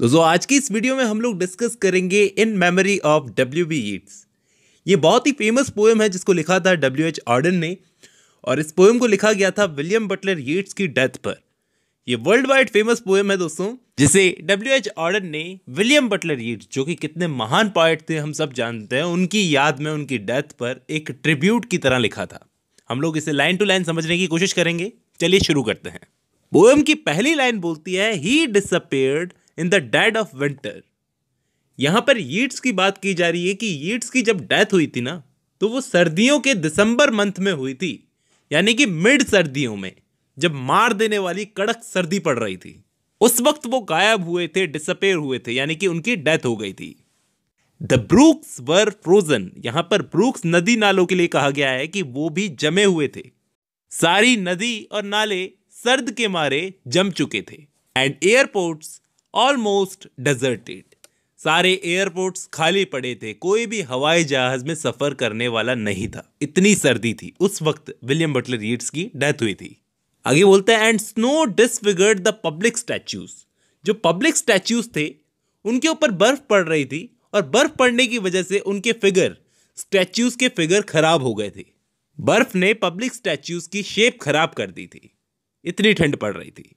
दोस्तों आज की इस वीडियो में हम लोग डिस्कस करेंगे in memory of W B Yeats ये बहुत ही फेमस पोएम है जिसको लिखा था डब्ल्यू एच ऑर्डन ने और इस पोएम को लिखा गया था विलियम बटलर ईट्स की डेथ पर ये वर्ल्ड वाइड फेमस पोएम है दोस्तों जिसे डब्ल्यू एच ऑर्डन ने विलियम बटलर ईट्स जो कि कितने महान पॉइट थे हम सब जानते हैं उनकी याद में उनकी डेथ पर एक ट्रिब्यूट की तरह लिखा था हम लोग इसे लाइन टू लाइन समझने की कोशिश करेंगे चलिए शुरू करते हैं पोएम की पहली लाइन बोलती है he disappeared in the dead of winter यहां पर यीट्स की बात की जा रही है कि यीट्स की जब डेथ हुई थी ना तो वो सर्दियों के दिसंबर मंथ में हुई थी यानी कि मिड सर्दियों में जब मार देने वाली कड़क सर्दी पड़ रही थी उस वक्त वो गायब हुए थे डिसअपेयर हुए थे यानी कि उनकी डेथ हो गई थी द ब्रूक्स वर फ्रोजन यहां पर ब्रूक्स नदी नालों के लिए कहा गया है कि वो भी जमे हुए थे सारी नदी और नाले सर्द के मारे जम चुके थे एंड एयरपोर्ट्स ऑलमोस्ट डेजर्टेड सारे एयरपोर्ट्स खाली पड़े थे कोई भी हवाई जहाज में सफ़र करने वाला नहीं था इतनी सर्दी थी उस वक्त विलियम बटलर रीड्स की डेथ हुई थी आगे बोलते हैं and snow disfigured the public statues जो पब्लिक स्टैचूज थे उनके ऊपर बर्फ पड़ रही थी और बर्फ पड़ने की वजह से उनके फिगर स्टैचूज के फिगर खराब हो गए थे बर्फ ने पब्लिक स्टैचूज की शेप खराब कर दी थी इतनी ठंड पड़ रही थी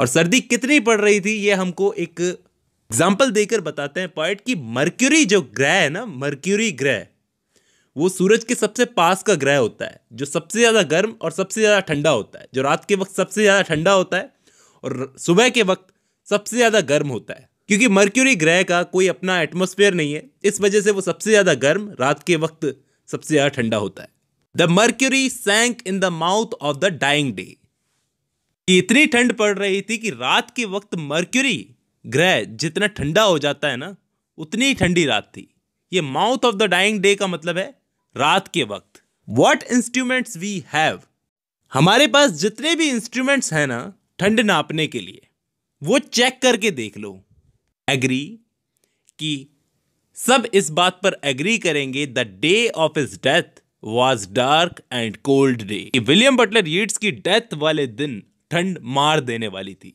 और सर्दी कितनी पड़ रही थी ये हमको एक एग्जाम्पल देकर बताते हैं पॉइंट कि मर्क्यूरी जो ग्रह है ना मर्क्यूरी ग्रह वो सूरज के सबसे पास का ग्रह होता है जो सबसे ज़्यादा गर्म और सबसे ज़्यादा ठंडा होता है जो रात के वक्त सबसे ज़्यादा ठंडा होता है और सुबह के वक्त सबसे ज़्यादा गर्म होता है क्योंकि मर्क्यूरी ग्रह का कोई अपना एटमोसफेयर नहीं है इस वजह से वो सबसे ज़्यादा गर्म रात के वक्त सबसे ज़्यादा ठंडा होता है the mercury sank in the mouth of the dying day कि इतनी ठंड पड़ रही थी कि रात के वक्त मर्क्यूरी ग्रह जितना ठंडा हो जाता है ना उतनी ही ठंडी रात थी ये mouth of the dying day का मतलब है रात के वक्त वॉट इंस्ट्रूमेंट्स वी हैव हमारे पास जितने भी इंस्ट्रूमेंट्स हैं ना ठंड नापने के लिए वो चेक करके देख लो एग्री कि सब इस बात पर एग्री करेंगे the day of his death was dark and cold day William Butler Yeats की डेथ वाले दिन ठंड मार देने वाली थी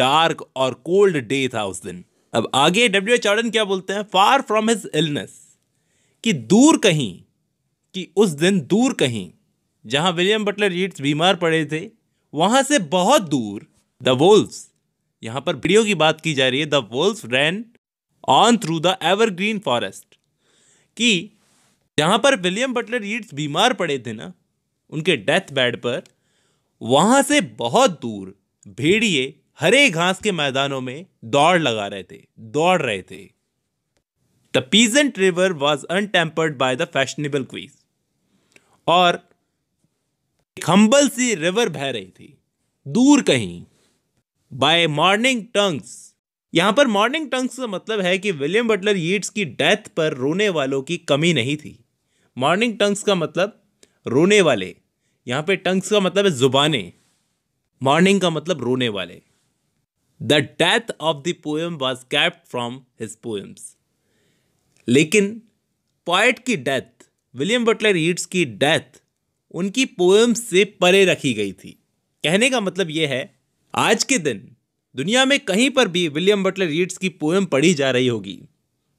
डार्क और कोल्ड डे था उस दिन अब आगे डब्ल्यू एच ऑर्डन क्या बोलते हैं फार फ्रॉम हिज इलनेस कि दूर कहीं कि उस दिन दूर कहीं जहां विलियम बटलर रीड्स बीमार पड़े थे वहां से बहुत दूर द वोल्व्स यहां पर वीडियो की बात की जा रही है the wolves ran on through the evergreen forest कि जहां पर विलियम बटलर रीड्स बीमार पड़े थे ना उनके डेथ बेड पर वहां से बहुत दूर भेड़िए हरे घास के मैदानों में दौड़ लगा रहे थे दौड़ रहे थे the peasant river was untempted by the fashionable quays और एक हम्बल सी रिवर बह रही थी दूर कहीं बाय मॉर्निंग टंग्स यहां पर मॉर्निंग टंग्स का मतलब है कि विलियम बटलर यीट्स की डेथ पर रोने वालों की कमी नहीं थी मॉर्निंग टंग्स का मतलब रोने वाले यहाँ पे टंग्स का मतलब है जुबाने मॉर्निंग का मतलब रोने वाले the death of the poem was kept from his poems लेकिन पॉइट की डेथ विलियम बटलर ईड्स की डेथ उनकी पोएम्स से परे रखी गई थी कहने का मतलब यह है आज के दिन दुनिया में कहीं पर भी विलियम बटलर ईड्स की पोएम पढ़ी जा रही होगी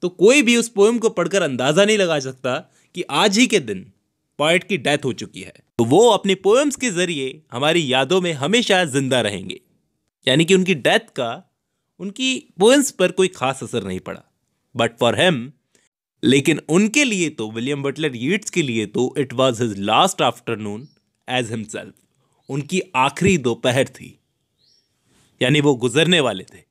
तो कोई भी उस पोएम को पढ़कर अंदाज़ा नहीं लगा सकता कि आज ही के दिन पॉइट की डेथ हो चुकी है तो वो अपने पोएम्स के जरिए हमारी यादों में हमेशा जिंदा रहेंगे यानी कि उनकी डेथ का उनकी पोएम्स पर कोई खास असर नहीं पड़ा बट फॉर हेम लेकिन उनके लिए तो विलियम बटलर यीट्स के लिए तो it was his last afternoon as himself उनकी आखिरी दोपहर थी यानी वो गुजरने वाले थे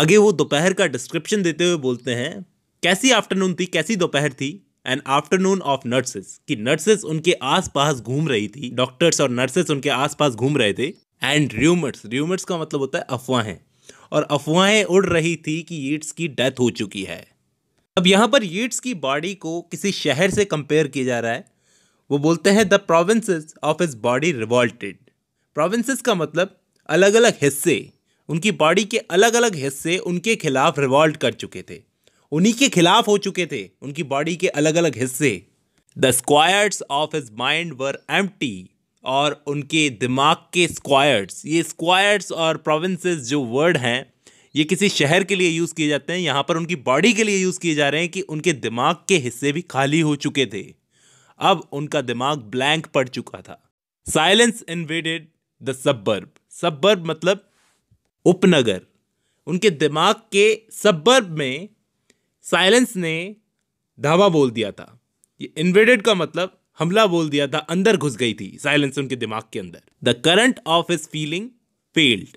आगे वो दोपहर का डिस्क्रिप्शन देते हुए बोलते हैं कैसी आफ्टरनून थी कैसी दोपहर थी एन आफ्टरनून ऑफ नर्सेस कि नर्सेस उनके आसपास घूम रही थी डॉक्टर्स और नर्सेस उनके आसपास घूम रहे थे एंड र्यूमर्स र्यूमर्स का मतलब होता है अफवाहें और अफवाहें उड़ रही थी कि यीट्स की डेथ हो चुकी है अब यहाँ पर यीट्स की बॉडी को किसी शहर से कंपेयर किया जा रहा है वो बोलते हैं the provinces of his body revolted provinces का मतलब अलग अलग हिस्से उनकी बॉडी के अलग अलग हिस्से उनके खिलाफ रिवॉल्ट कर चुके थे उन्हीं के खिलाफ हो चुके थे उनकी बॉडी के अलग अलग हिस्से the squares of his mind were एम और उनके दिमाग के स्क्वायर्स ये स्क्वायर्स और प्रोविंसेस जो वर्ड हैं ये किसी शहर के लिए यूज़ किए जाते हैं यहाँ पर उनकी बॉडी के लिए यूज़ किए जा रहे हैं कि उनके दिमाग के हिस्से भी खाली हो चुके थे अब उनका दिमाग ब्लैंक पड़ चुका था silence invaded the suburb suburb मतलब उपनगर उनके दिमाग के सबर्ब में साइलेंस ने धावा बोल दिया था ये इन्वेडेड का मतलब हमला बोल दिया था अंदर घुस गई थी साइलेंस उनके दिमाग के अंदर the current of his feeling failed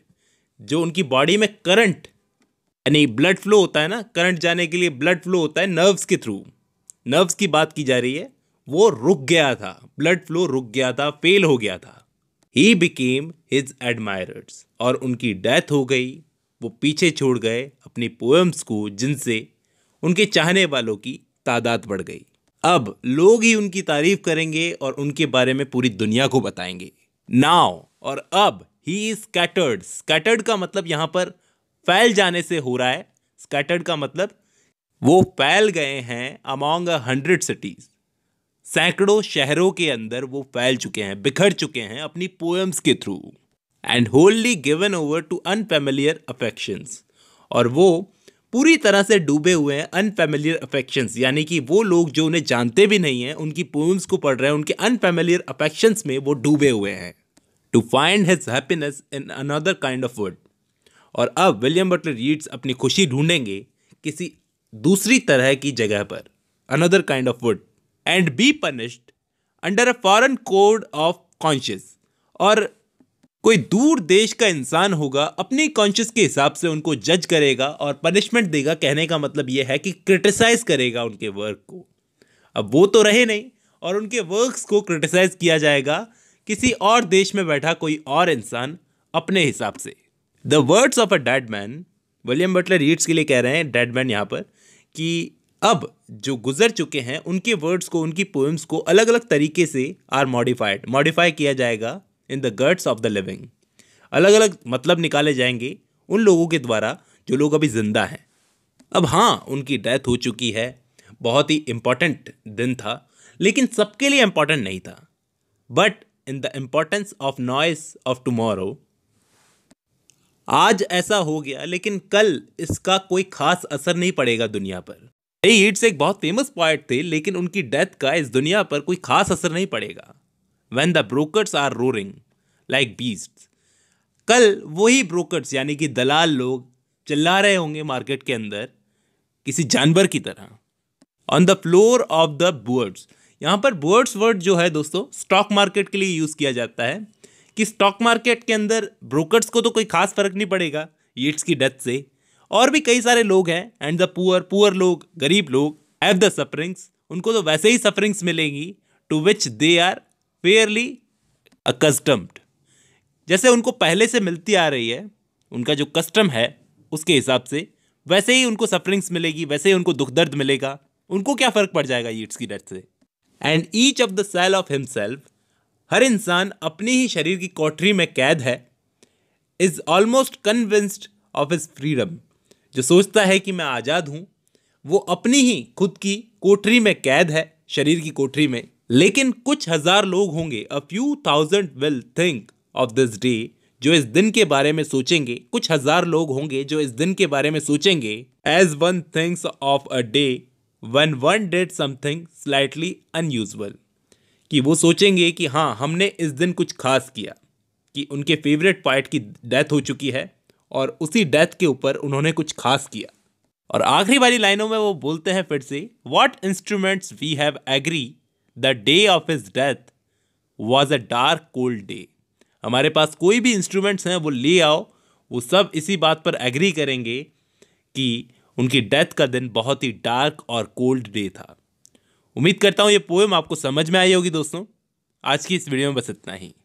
जो उनकी बॉडी में करंट यानी ब्लड फ्लो होता है ना करंट जाने के लिए ब्लड फ्लो होता है नर्व्स के थ्रू नर्व्स की बात की जा रही है वो रुक गया था ब्लड फ्लो रुक गया था फेल हो गया था ही बिकेम हिज एडमायरर्स और उनकी डेथ हो गई वो पीछे छोड़ गए अपनी पोएम्स को जिनसे उनके चाहने वालों की तादाद बढ़ गई अब लोग ही उनकी तारीफ करेंगे और उनके बारे में पूरी दुनिया को बताएंगे नाव और अब ही इज स्कैटर्ड स्कैटर्ड का मतलब यहाँ पर फैल जाने से हो रहा है स्कैटर्ड का मतलब वो फैल गए हैं अमोंग अ हंड्रेड सिटीज सैकड़ों शहरों के अंदर वो फैल चुके हैं बिखर चुके हैं अपनी पोएम्स के through and wholly given over to unfamiliar affections और वो पूरी तरह से डूबे हुए हैं अनफेमिलियर अफेक्शंस यानी कि वो लोग जो उन्हें जानते भी नहीं हैं उनकी पोइम्स को पढ़ रहे हैं उनके अनफेमिलियर अफेक्शंस में वो डूबे हुए हैं to find his happiness in another kind of word और अब विलियम बटलर रीड्स अपनी खुशी ढूंढेंगे किसी दूसरी तरह की जगह पर another kind of word and be punished under a foreign code of conscious और कोई दूर देश का इंसान होगा अपने कॉन्शियस के हिसाब से उनको जज करेगा और पनिशमेंट देगा कहने का मतलब यह है कि क्रिटिसाइज करेगा उनके वर्क को अब वो तो रहे नहीं और उनके वर्क्स को क्रिटिसाइज किया जाएगा किसी और देश में बैठा कोई और इंसान अपने हिसाब से the words of a dead man William Butler Yeats के लिए कह रहे हैं डेड मैन यहाँ पर कि अब जो गुजर चुके हैं उनके वर्ड्स को उनकी पोएम्स को अलग अलग तरीके से आर मॉडिफाइड मॉडिफाई किया जाएगा in the guts of the living अलग अलग मतलब निकाले जाएंगे उन लोगों के द्वारा जो लोग अभी ज़िंदा हैं अब हाँ उनकी डेथ हो चुकी है बहुत ही इम्पॉर्टेंट दिन था लेकिन सबके लिए इम्पॉर्टेंट नहीं था but in the importance of noise of tomorrow आज ऐसा हो गया लेकिन कल इसका कोई खास असर नहीं पड़ेगा दुनिया पर एक बहुत फेमस पॉइंट थे लेकिन उनकी डेथ का इस दुनिया पर कोई खास असर नहीं पड़ेगा when the brokers are roaring like beast कल वही ब्रोकर्स यानी कि दलाल लोग चिल्ला रहे होंगे मार्केट के अंदर किसी जानवर की तरह on the floor of the boards यहाँ पर बोर्ड्स वर्ड जो है दोस्तों स्टॉक मार्केट के लिए यूज़ किया जाता है कि स्टॉक मार्केट के अंदर ब्रोकर्स को तो कोई खास फर्क नहीं पड़ेगा येट्स की डेथ से और भी कई सारे लोग हैं एंड द पुअर पुअर लोग गरीब लोग हैव द सफरिंग्स उनको तो वैसे ही सफरिंग्स मिलेंगी to which they are fairly accustomed जैसे उनको पहले से मिलती आ रही है उनका जो कस्टम है उसके हिसाब से वैसे ही उनको सफरिंग्स मिलेगी वैसे ही उनको दुख दर्द मिलेगा उनको क्या फ़र्क पड़ जाएगा ईट्स की डेथ से and each of the cell of himself हर इंसान अपने ही शरीर की कोठरी में कैद है is almost convinced of his freedom जो सोचता है कि मैं आज़ाद हूँ वो अपनी ही खुद की कोठरी में कैद है शरीर की कोठरी में लेकिन कुछ हजार लोग होंगे a few thousand will think of this day जो इस दिन के बारे में सोचेंगे कुछ हजार लोग होंगे जो इस दिन के बारे में सोचेंगे as one thinks of a day one one did something slightly unusual कि वो सोचेंगे कि हाँ हमने इस दिन कुछ खास किया कि उनके फेवरेट पॉइंट की डेथ हो चुकी है और उसी डेथ के ऊपर उन्होंने कुछ खास किया और आखिरी वाली लाइनों में वो बोलते हैं फिर से what instruments we have agree the day of his death was a dark cold day हमारे पास कोई भी इंस्ट्रूमेंट्स हैं वो ले आओ वो सब इसी बात पर एग्री करेंगे कि उनकी डेथ का दिन बहुत ही डार्क और कोल्ड डे था उम्मीद करता हूँ ये पोएम आपको समझ में आई होगी दोस्तों आज की इस वीडियो में बस इतना ही